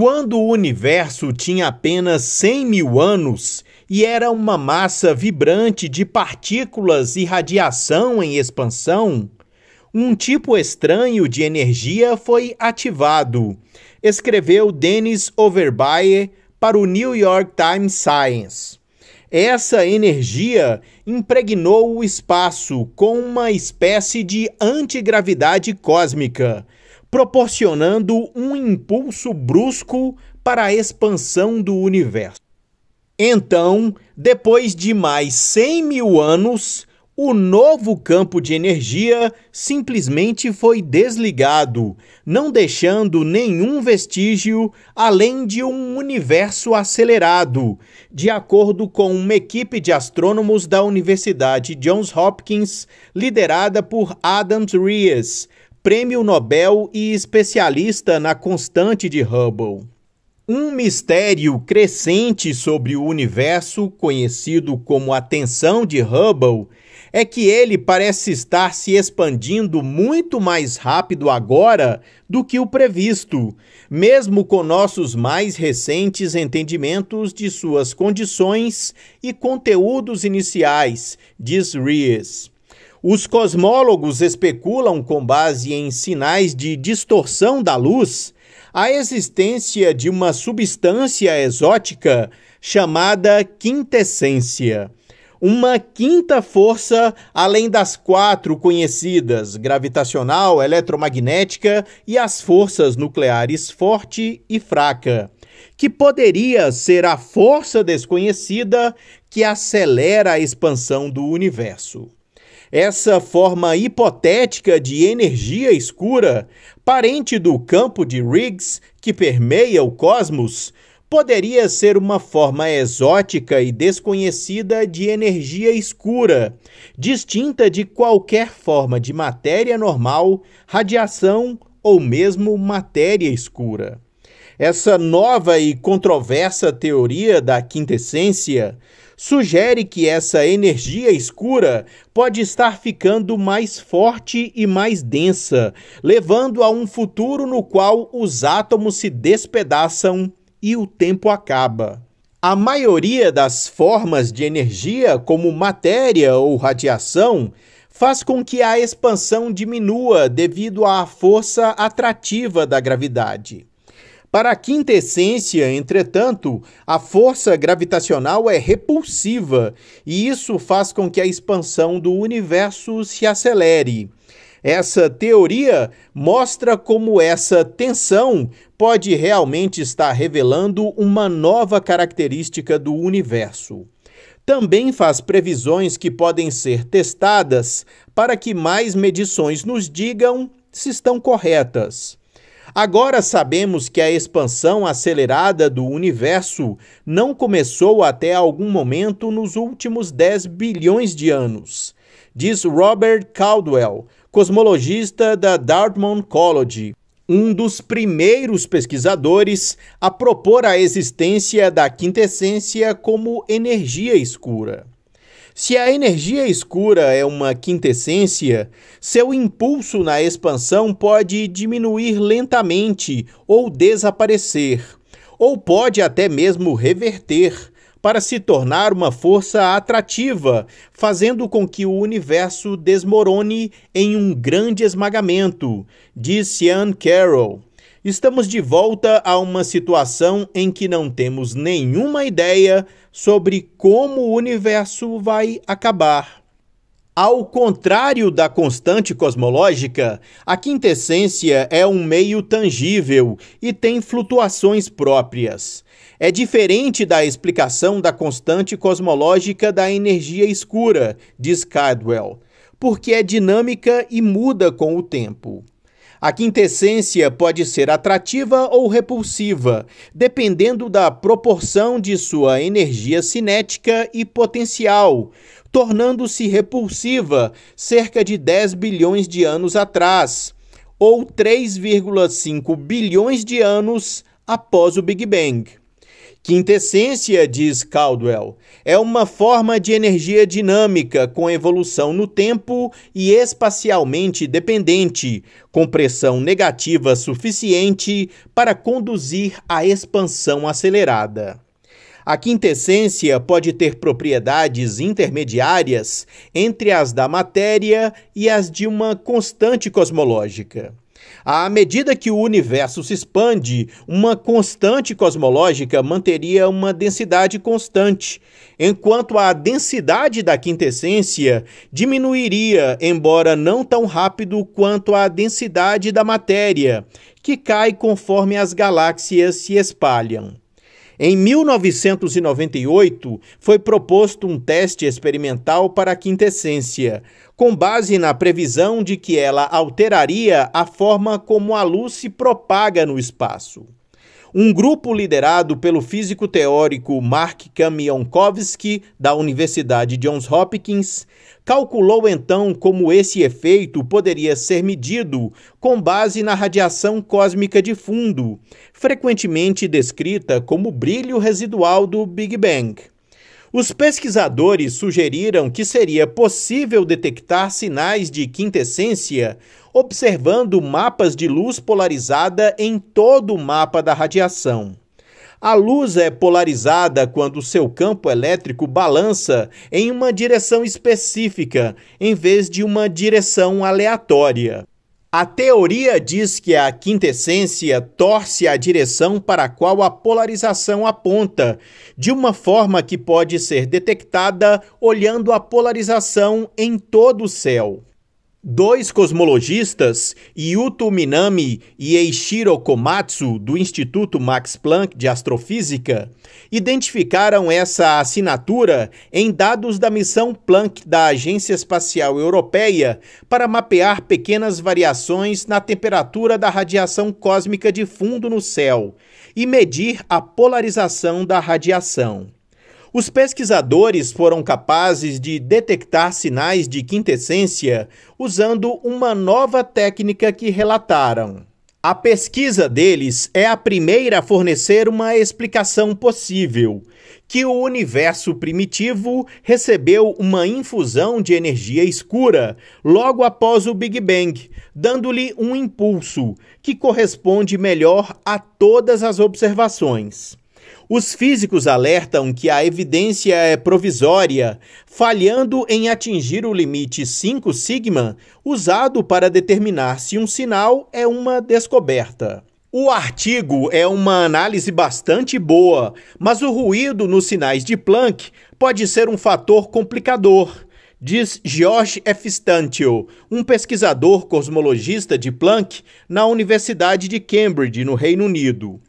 Quando o universo tinha apenas 100 mil anos e era uma massa vibrante de partículas e radiação em expansão, um tipo estranho de energia foi ativado, escreveu Dennis Overbye para o New York Times Science. Essa energia impregnou o espaço com uma espécie de antigravidade cósmica proporcionando um impulso brusco para a expansão do universo. Então, depois de mais 100 mil anos, o novo campo de energia simplesmente foi desligado, não deixando nenhum vestígio além de um universo acelerado, de acordo com uma equipe de astrônomos da Universidade Johns Hopkins, liderada por Adams Rees, prêmio Nobel e especialista na constante de Hubble. Um mistério crescente sobre o universo, conhecido como a tensão de Hubble, é que ele parece estar se expandindo muito mais rápido agora do que o previsto, mesmo com nossos mais recentes entendimentos de suas condições e conteúdos iniciais, diz Ries. Os cosmólogos especulam, com base em sinais de distorção da luz, a existência de uma substância exótica chamada quintessência. Uma quinta força além das quatro conhecidas, gravitacional, eletromagnética e as forças nucleares forte e fraca, que poderia ser a força desconhecida que acelera a expansão do universo. Essa forma hipotética de energia escura, parente do campo de Riggs que permeia o cosmos, poderia ser uma forma exótica e desconhecida de energia escura, distinta de qualquer forma de matéria normal, radiação ou mesmo matéria escura. Essa nova e controversa teoria da quintessência sugere que essa energia escura pode estar ficando mais forte e mais densa, levando a um futuro no qual os átomos se despedaçam e o tempo acaba. A maioria das formas de energia, como matéria ou radiação, faz com que a expansão diminua devido à força atrativa da gravidade. Para a quinta essência, entretanto, a força gravitacional é repulsiva e isso faz com que a expansão do universo se acelere. Essa teoria mostra como essa tensão pode realmente estar revelando uma nova característica do universo. Também faz previsões que podem ser testadas para que mais medições nos digam se estão corretas. Agora sabemos que a expansão acelerada do universo não começou até algum momento nos últimos 10 bilhões de anos, diz Robert Caldwell, cosmologista da Dartmouth College, um dos primeiros pesquisadores a propor a existência da quintessência como energia escura. Se a energia escura é uma quintessência, seu impulso na expansão pode diminuir lentamente ou desaparecer, ou pode até mesmo reverter para se tornar uma força atrativa, fazendo com que o universo desmorone em um grande esmagamento, disse Ian Carroll. Estamos de volta a uma situação em que não temos nenhuma ideia sobre como o universo vai acabar. Ao contrário da constante cosmológica, a quintessência é um meio tangível e tem flutuações próprias. É diferente da explicação da constante cosmológica da energia escura, diz Cardwell, porque é dinâmica e muda com o tempo. A quintessência pode ser atrativa ou repulsiva, dependendo da proporção de sua energia cinética e potencial, tornando-se repulsiva cerca de 10 bilhões de anos atrás, ou 3,5 bilhões de anos após o Big Bang. Quintessência, diz Caldwell, é uma forma de energia dinâmica com evolução no tempo e espacialmente dependente, com pressão negativa suficiente para conduzir à expansão acelerada. A quintessência pode ter propriedades intermediárias entre as da matéria e as de uma constante cosmológica. À medida que o universo se expande, uma constante cosmológica manteria uma densidade constante, enquanto a densidade da quintessência diminuiria, embora não tão rápido quanto a densidade da matéria, que cai conforme as galáxias se espalham. Em 1998, foi proposto um teste experimental para a quintessência, com base na previsão de que ela alteraria a forma como a luz se propaga no espaço. Um grupo liderado pelo físico teórico Mark Kamionkowski da Universidade Johns Hopkins, calculou então como esse efeito poderia ser medido com base na radiação cósmica de fundo, frequentemente descrita como brilho residual do Big Bang. Os pesquisadores sugeriram que seria possível detectar sinais de quintessência observando mapas de luz polarizada em todo o mapa da radiação. A luz é polarizada quando seu campo elétrico balança em uma direção específica, em vez de uma direção aleatória. A teoria diz que a quintessência torce a direção para a qual a polarização aponta, de uma forma que pode ser detectada olhando a polarização em todo o céu. Dois cosmologistas, Yuto Minami e Eiichiro Komatsu, do Instituto Max Planck de Astrofísica, identificaram essa assinatura em dados da missão Planck da Agência Espacial Europeia para mapear pequenas variações na temperatura da radiação cósmica de fundo no céu e medir a polarização da radiação. Os pesquisadores foram capazes de detectar sinais de quintessência usando uma nova técnica que relataram. A pesquisa deles é a primeira a fornecer uma explicação possível: que o universo primitivo recebeu uma infusão de energia escura logo após o Big Bang, dando-lhe um impulso que corresponde melhor a todas as observações. Os físicos alertam que a evidência é provisória, falhando em atingir o limite 5 sigma, usado para determinar se um sinal é uma descoberta. O artigo é uma análise bastante boa, mas o ruído nos sinais de Planck pode ser um fator complicador, diz George F. Stantio, um pesquisador cosmologista de Planck na Universidade de Cambridge, no Reino Unido.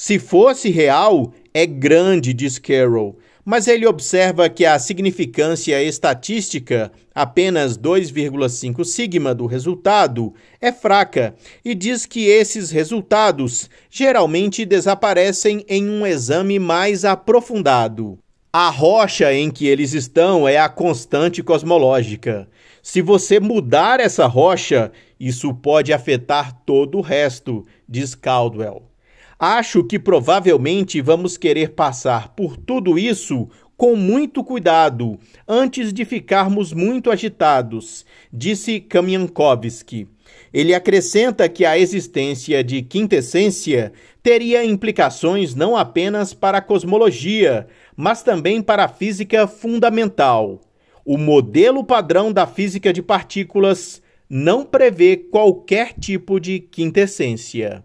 Se fosse real, é grande, diz Carroll, mas ele observa que a significância estatística, apenas 2,5 sigma do resultado, é fraca e diz que esses resultados geralmente desaparecem em um exame mais aprofundado. A rocha em que eles estão é a constante cosmológica. Se você mudar essa rocha, isso pode afetar todo o resto, diz Caldwell. Acho que provavelmente vamos querer passar por tudo isso com muito cuidado, antes de ficarmos muito agitados, disse Kamiankovski. Ele acrescenta que a existência de quintessência teria implicações não apenas para a cosmologia, mas também para a física fundamental. O modelo padrão da física de partículas não prevê qualquer tipo de quintessência.